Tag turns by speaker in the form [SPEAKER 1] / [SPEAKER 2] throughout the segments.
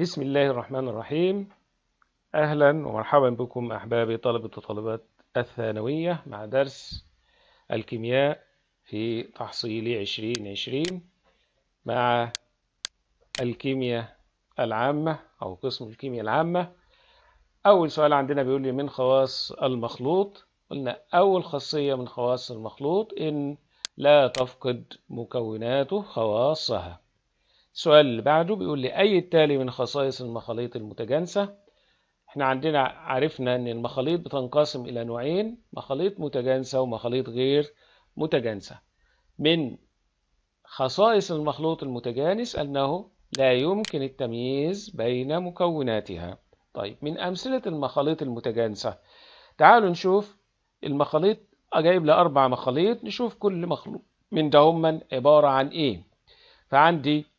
[SPEAKER 1] بسم الله الرحمن الرحيم أهلا ومرحبا بكم أحبابي طلبة وطالبات الثانوية مع درس الكيمياء في تحصيل 2020 مع الكيمياء العامة أو قسم الكيمياء العامة أول سؤال عندنا بيقول لي من خواص المخلوط قلنا أول خاصية من خواص المخلوط إن لا تفقد مكوناته خواصها السؤال اللي بعده بيقول لي أي التالي من خصائص المخاليط المتجانسة احنا عندنا عرفنا ان المخاليط بتنقسم الى نوعين مخاليط متجانسة ومخاليط غير متجانسة من خصائص المخلوط المتجانس انه لا يمكن التمييز بين مكوناتها طيب من امثلة المخاليط المتجانسة تعالوا نشوف المخاليط اجايب لي اربع مخاليط نشوف كل مخلوط من دهما عبارة عن ايه فعندي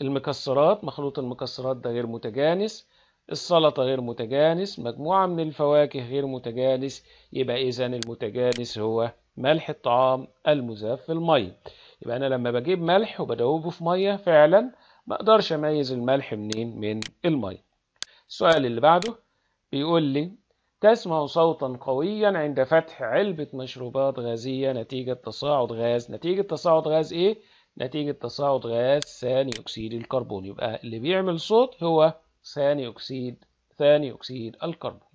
[SPEAKER 1] المكسرات مخلوط المكسرات ده غير متجانس السلطة غير متجانس مجموعة من الفواكه غير متجانس يبقى إذا المتجانس هو ملح الطعام المذاب في المية يبقى أنا لما بجيب ملح وبدوبه في مية فعلا ما أقدرش أميز الملح منين من المية السؤال اللي بعده بيقول لي تسمع صوتا قويا عند فتح علبة مشروبات غازية نتيجة تصاعد غاز نتيجة تصاعد غاز إيه؟ نتيجة تصاعد غاز ثاني أكسيد الكربون يبقى اللي بيعمل صوت هو ثاني أكسيد ثاني أكسيد الكربون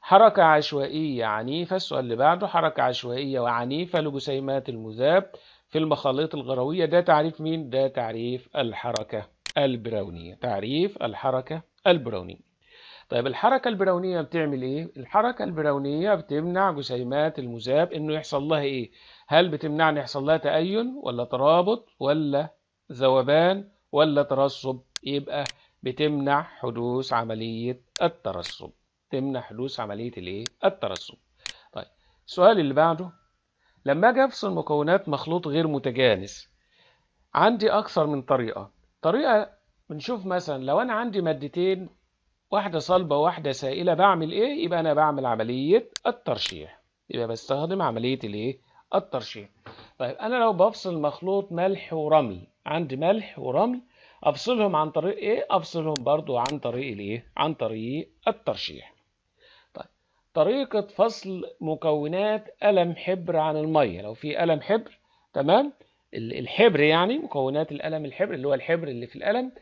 [SPEAKER 1] حركة عشوائية عنيفة السؤال اللي بعده حركة عشوائية وعنيفة لجسيمات المذاب في المخليط الغروية ده تعريف مين؟ ده تعريف الحركة البراونية تعريف الحركة البراونية طيب الحركة البراونية بتعمل ايه؟ الحركة البراونية بتمنع جسيمات المذاب انه يحصل لها ايه؟ هل بتمنعني يحصل لها تأين ولا ترابط ولا ذوبان ولا ترسب يبقى بتمنع حدوث عملية الترسب تمنع حدوث عملية الايه الترسب طيب السؤال اللي بعده لما اجي افصل مكونات مخلوط غير متجانس عندي اكثر من طريقة طريقة بنشوف مثلا لو انا عندي مادتين واحدة صلبة واحدة سائلة بعمل ايه يبقى انا بعمل عملية الترشيح يبقى بستخدم عملية الايه الترشيح طيب أنا لو بفصل مخلوط ملح ورمل عندي ملح ورمل أفصلهم عن طريق إيه؟ أفصلهم برضو عن طريق الإيه؟ عن طريق الترشيح طيب طريقة فصل مكونات الم حبر عن المية لو في الم حبر تمام الحبر يعني مكونات الالم الحبر اللي هو الحبر اللي في القلم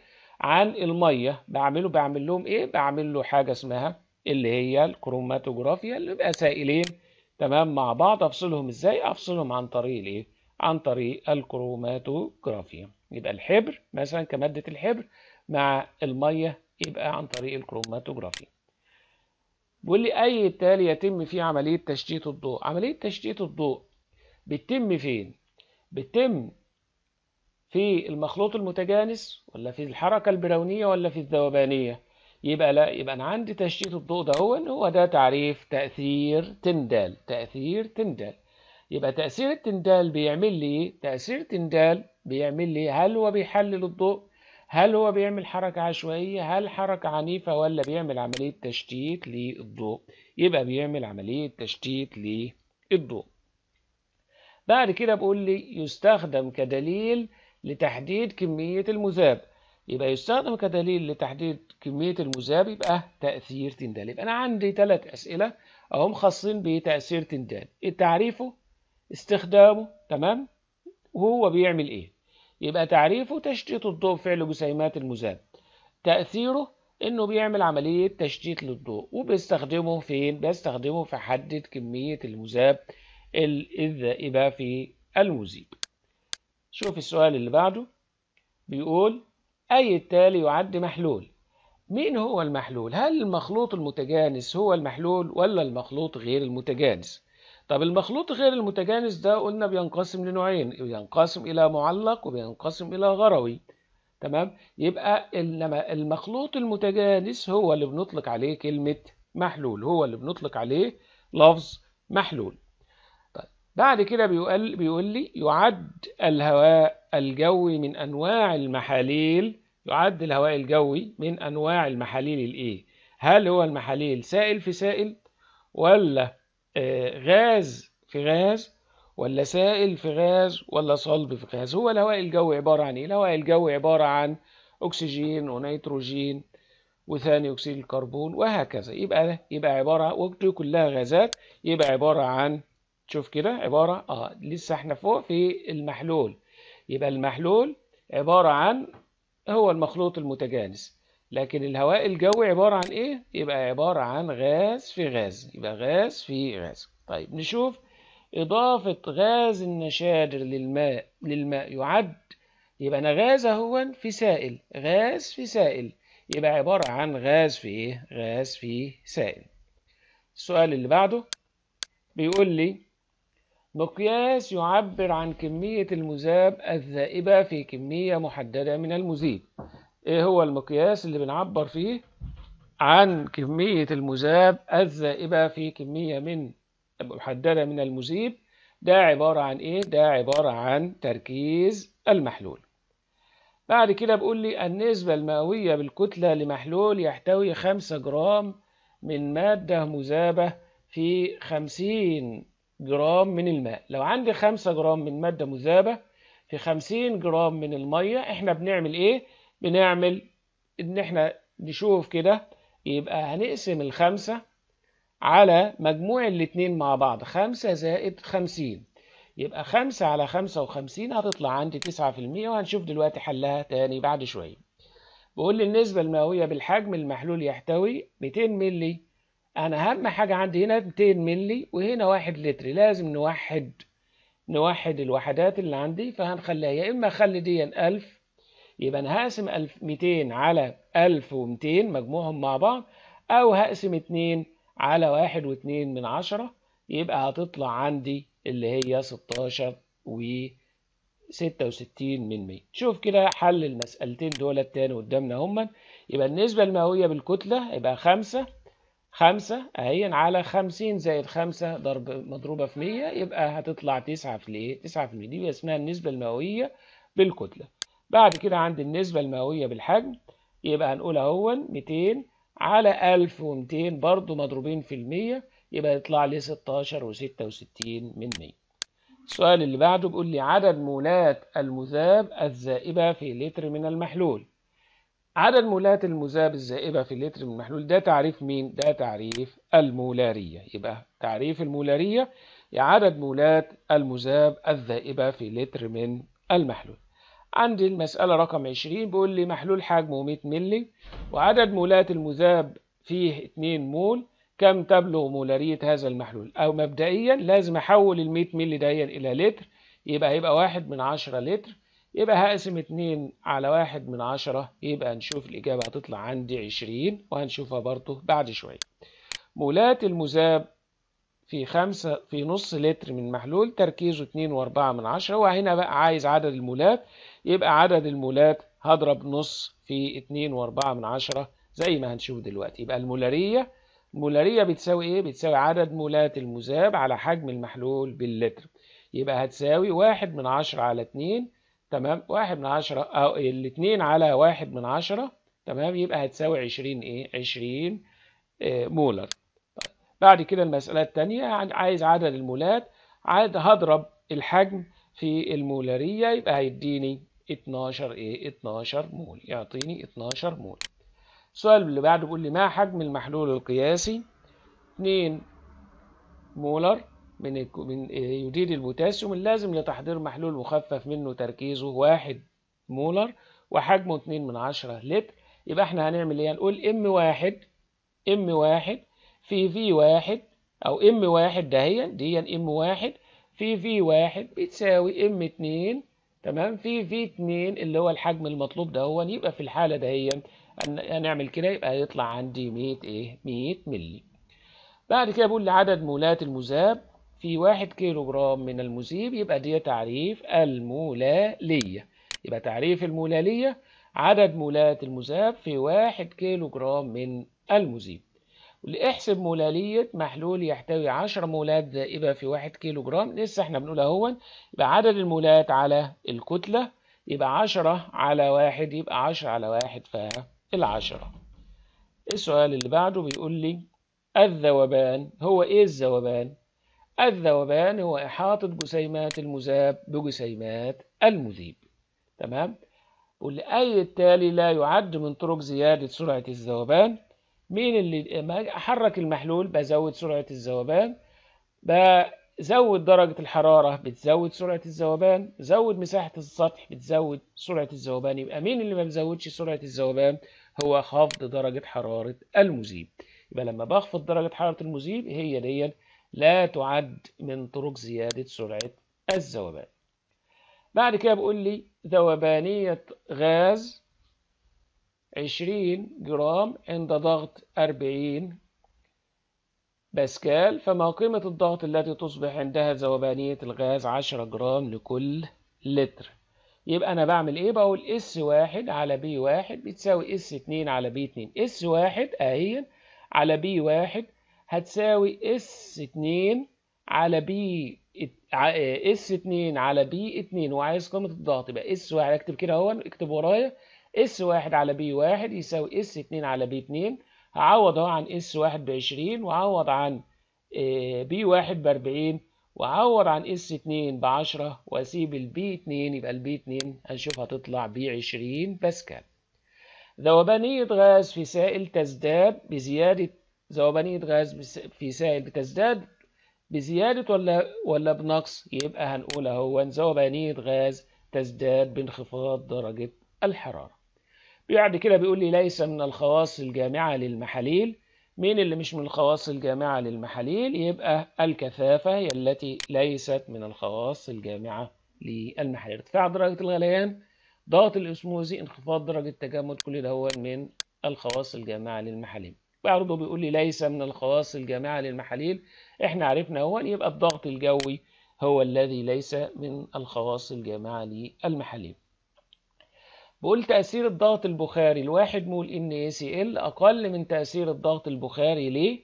[SPEAKER 1] عن المية بعمله بعمل لهم إيه؟ بعمل له حاجة اسمها اللي هي الكروماتوجرافيا اللي بقى سائلين تمام مع بعض افصلهم ازاي افصلهم عن طريق الايه عن طريق الكروماتوجرافي يبقى الحبر مثلا كماده الحبر مع الميه يبقى عن طريق الكروماتوجرافي بيقول لي اي تالي يتم فيه عمليه تشتيت الضوء عمليه تشتيت الضوء بتتم فين بتتم في المخلوط المتجانس ولا في الحركه البراونيه ولا في الذوبانيه يبقى لا يبقى انا عندي تشتيت الضوء ده هو ان هو ده تعريف تاثير تندال تاثير تندال يبقى تاثير التندال بيعمل لي ايه تاثير تندال بيعمل لي هل هو بيحلل الضوء هل هو بيعمل حركة عشوائية هل حركة عنيفة ولا بيعمل عملية تشتيت للضوء يبقى بيعمل عملية تشتيت للضوء بعد كده بقول لي يستخدم كدليل لتحديد كمية المذاب يبقى يستخدم كدليل لتحديد كمية المذاب يبقى تأثير تندال يبقى أنا عندي ثلاث أسئلة أهم خاصين بتأثير تندال تعريفه استخدامه تمام وهو بيعمل إيه يبقى تعريفه تشتيت الضوء فعل جسيمات المذاب تأثيره إنه بيعمل عملية تشتيت للضوء وبيستخدمه فين بيستخدمه في حدد كمية المذاب الذائبة في المذيب شوف السؤال اللي بعده بيقول أي التالي يعد محلول مين هو المحلول؟ هل المخلوط المتجانس هو المحلول ولا المخلوط غير المتجانس؟ طب المخلوط غير المتجانس ده قلنا بينقسم لنوعين بينقسم إلى معلق وبينقسم إلى غروي تمام؟ يبقى إنما المخلوط المتجانس هو اللي بنطلق عليه كلمة محلول هو اللي بنطلق عليه لفظ محلول طيب بعد كده بيقول, بيقول لي يعد الهواء الجوي من أنواع المحاليل يعد الهواء الجوي من أنواع المحاليل الإيه؟ هل هو المحاليل سائل في سائل ولا آه، غاز في غاز ولا سائل في غاز ولا صلب في غاز هو الهواء الجوي عبارة عن إيه؟ الهواء الجوي عبارة عن أكسجين ونيتروجين وثاني أكسيد الكربون وهكذا يبقى يبقى عبارة وقت كلها غازات يبقى عبارة عن شوف كده عبارة اه لسه احنا فوق في المحلول يبقى المحلول عبارة عن هو المخلوط المتجانس لكن الهواء الجوي عبارة عن إيه؟ يبقى عبارة عن غاز في غاز يبقى غاز في غاز طيب نشوف إضافة غاز النشادر للماء للماء يعد يبقى أنا غاز هو في سائل غاز في سائل يبقى عبارة عن غاز في إيه؟ غاز في سائل السؤال اللي بعده بيقول لي مقياس يعبر عن كمية المذاب الذائبة في كمية محددة من المذيب ايه هو المقياس اللي بنعبر فيه عن كمية المذاب الذائبة في كمية من محددة من المذيب ده عبارة عن ايه ده عبارة عن تركيز المحلول بعد كده بقول لي النسبة المئوية بالكتلة لمحلول يحتوي 5 جرام من مادة مذابة في 50 جرام من الماء لو عندي 5 جرام من مادة مذابة في 50 جرام من المية احنا بنعمل ايه بنعمل ان احنا نشوف كده يبقى هنقسم الخمسة على مجموع الاتنين مع بعض خمسة زائد خمسين يبقى خمسة على خمسة وخمسين هتطلع عندي تسعة في المية وهنشوف دلوقتي حلها تاني بعد شوية بقول لي النسبة المئوية بالحجم المحلول يحتوي 200 ملي انا اهم حاجة عندي هنا 200 ملي وهنا 1 لتر لازم نوحد نوحد الوحدات اللي عندي فهنخليها يا اما اخلي دي 1000 يبقى انا هقسم ميتين على 1200 مجموعهم مع بعض او هقسم 2 على واحد واتنين من 10 يبقى هتطلع عندي اللي هي 16 و 66 من 100 شوف كده حل المسألتين دول التاني قدامنا هما يبقى النسبة المئوية بالكتلة يبقى 5 خمسة أهي على خمسين زائد خمسة ضرب مضروبة في مية يبقى هتطلع تسعة في الإيه؟ تسعة في المية دي اسمها النسبة المئوية بالكتلة. بعد كده عندي النسبة المئوية بالحجم يبقى هنقول أهو ميتين على 1200 برضه مضروبين في المية يبقى يطلع لي ستاشر وستة وستين من مية. السؤال اللي بعده بيقول لي عدد مولات المذاب الذائبة في لتر من المحلول. عدد مولات المذاب الزائبة في اللتر من المحلول ده تعريف مين؟ ده تعريف المولارية يبقى تعريف المولارية عدد مولات المذاب الذائبة في لتر من المحلول عندي المسألة رقم 20 بيقول لي محلول حجمه 100 ملي وعدد مولات المذاب فيه 2 مول كم تبلغ مولارية هذا المحلول أو مبدئيا لازم أحول ال 100 ملي دهيا إلى لتر يبقى هيبقى واحد من عشرة لتر يبقى هقسم اتنين على واحد من عشرة يبقى نشوف الإجابة هتطلع عندي عشرين وهنشوفها برضه بعد شوية مولات المذاب في خمسة في نص لتر من محلول تركيزه اتنين واربعة من عشرة وهنا بقى عايز عدد المولات يبقى عدد المولات هضرب نص في اتنين واربعة من عشرة زي ما هنشوف دلوقتي يبقى المولارية المولارية بتساوي ايه؟ بتساوي عدد مولات المذاب على حجم المحلول باللتر يبقى هتساوي واحد من عشرة على اتنين تمام واحد من عشرة أو الاتنين على واحد من عشرة تمام يبقى هتساوي عشرين إيه عشرين آه، مولر بعد كده المسألة التانية عايز عدد المولات عاد هضرب الحجم في المولارية يبقى هيديني اتناشر ايه اتناشر مول يعطيني اتناشر مول السؤال اللي بعده بيقول لي ما حجم المحلول القياسي 2 مولر من من آه، يديد البوتاسيوم اللازم لتحضير محلول مخفف منه تركيزه واحد مولر وحجمه اتنين من عشرة لتر يبقى احنا هنعمل ايه هنقول ام واحد ام واحد في في واحد او ام واحد دهيا دهيا ام واحد في في واحد بتساوي ام اتنين تمام في في اتنين اللي هو الحجم المطلوب ده هو يبقى في الحالة دهيا هنعمل كده يبقى هيطلع عندي 100 ايه 100 مللي بعد كده بقول لي عدد مولات المذاب في واحد كيلو جرام من المذيب يبقى دي تعريف المولالية يبقى تعريف المولالية عدد مولات المذاب في واحد كيلو جرام من المذيب لإحسب مولالية محلول يحتوي عشر مولات ذائبة في واحد كيلو جرام لسه احنا بنقول اهو يبقى عدد المولات على الكتلة يبقى عشرة على واحد يبقى عشرة على واحد فالعشرة السؤال اللي بعده بيقول لي الذوبان هو ايه الذوبان؟ الذوبان هو إحاطة جسيمات المذاب بجسيمات المذيب تمام والأي التالي لا يعد من طرق زيادة سرعة الذوبان مين اللي أحرك المحلول بزود سرعة الذوبان بزود درجة الحرارة بتزود سرعة الذوبان زود مساحة السطح بتزود سرعة الذوبان يبقى مين اللي ما بيزودش سرعة الذوبان هو خفض درجة حرارة المذيب يبقى لما بخفض درجة حرارة المذيب هي ديت لا تعد من طرق زيادة سرعة الذوبان بعد كده بيقول لي ذوبانية غاز 20 جرام عند ضغط 40 باسكال فما قيمة الضغط التي تصبح عندها ذوبانية الغاز 10 جرام لكل لتر يبقى أنا بعمل إيه؟ بقول اس واحد على بي واحد بتساوي اس اتنين على بي اتنين اس واحد أهي على بي واحد هتساوي اس 2 على بي إيه، اس 2 على بي 2 وعايز قيمه الضغط يبقى اس 1 اكتب كده اهو اكتب ورايا اس 1 على بي 1 يساوي اس 2 على بي 2 هعوض اهو عن اس 1 ب 20 وعوض عن إيه، بي 1 ب 40 وعوض عن اس 2 ب 10 واسيب البي 2 يبقى البي 2 هنشوف هتطلع ب 20 باسكال ذوبانية غاز في سائل تزداد بزيادة ذوبانية غاز في سائل بتزداد بزيادة ولا ولا بنقص يبقى هنقول اهو ذوبانية غاز تزداد بانخفاض درجة الحرارة بعد كده بيقول لي ليس من الخواص الجامعة للمحاليل مين اللي مش من الخواص الجامعة للمحاليل يبقى الكثافة هي التي ليست من الخواص الجامعة للمحاليل ارتفاع درجة الغليان ضغط الاسموزي انخفاض درجة تجمد كل ده هو من الخواص الجامعة للمحاليل برضه بيقول لي ليس من الخواص الجامعة للمحاليل احنا عرفنا هو يبقى الضغط الجوي هو الذي ليس من الخواص الجامعة للمحاليل بقول تأثير الضغط البخاري الواحد مول ان اي سي ال اقل من تأثير الضغط البخاري ليه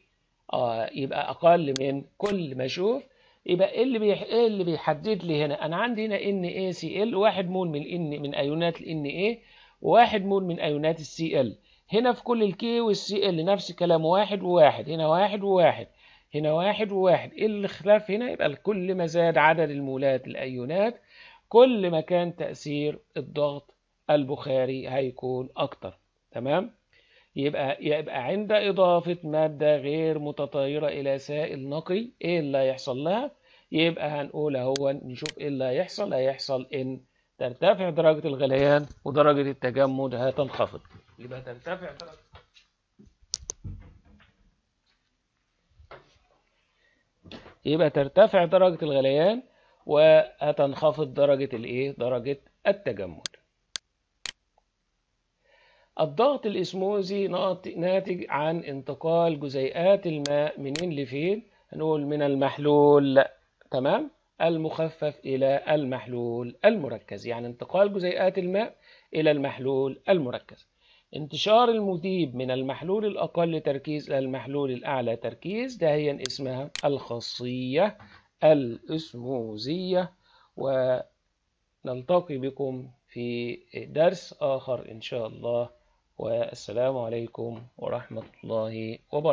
[SPEAKER 1] آه يبقى اقل من كل ما اشوف يبقى ايه اللي بيح... ايه اللي بيحدد لي هنا انا عندي هنا ان اي سي ال واحد مول من ان من ايونات الان اي وواحد مول من ايونات السي ال هنا في كل الكي والسي ال نفس الكلام واحد وواحد هنا واحد وواحد هنا واحد وواحد ايه الخلاف هنا يبقى كل ما زاد عدد المولات الايونات كل ما كان تأثير الضغط البخاري هيكون أكتر تمام يبقى يبقى عند إضافة مادة غير متطايرة إلى سائل نقي إيه اللي هيحصل لها؟ يبقى هنقول أهو نشوف إيه اللي هيحصل هيحصل إن ترتفع درجة الغليان ودرجة التجمد هتنخفض يبقى تنتفع يبقى ترتفع درجة الغليان وهتنخفض درجة الايه؟ درجة التجمد. الضغط الاسموزي ناتج عن انتقال جزيئات الماء منين لفين؟ هنقول من المحلول تمام؟ المخفف إلى المحلول المركز، يعني انتقال جزيئات الماء إلى المحلول المركز. انتشار المذيب من المحلول الأقل تركيز إلى المحلول الأعلى تركيز ده هي اسمها الخاصية الأسموزية ونلتقي بكم في درس آخر إن شاء الله والسلام عليكم ورحمة الله وبركاته